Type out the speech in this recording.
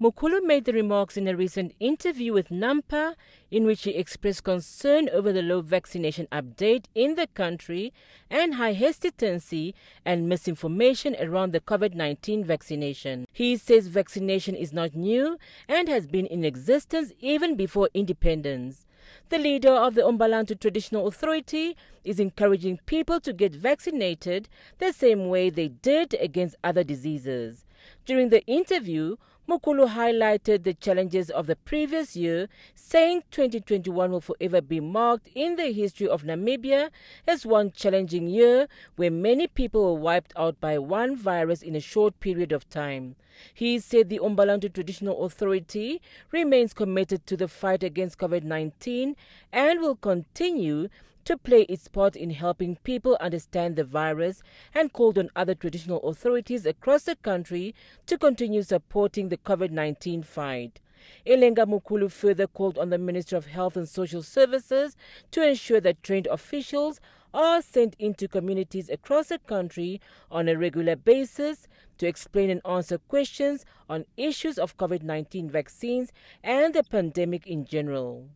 Mukulu made the remarks in a recent interview with NAMPA, in which he expressed concern over the low vaccination update in the country and high hesitancy and misinformation around the COVID 19 vaccination. He says vaccination is not new and has been in existence even before independence. The leader of the Umbalantu Traditional Authority is encouraging people to get vaccinated the same way they did against other diseases. During the interview, Mukulu highlighted the challenges of the previous year, saying 2021 will forever be marked in the history of Namibia as one challenging year where many people were wiped out by one virus in a short period of time. He said the Umbalantu Traditional Authority remains committed to the fight against COVID 19 and will continue to play its part in helping people understand the virus and called on other traditional authorities across the country to continue supporting the COVID 19 fight. Ilenga Mukulu further called on the Minister of Health and Social Services to ensure that trained officials are sent into communities across the country on a regular basis to explain and answer questions on issues of COVID 19 vaccines and the pandemic in general.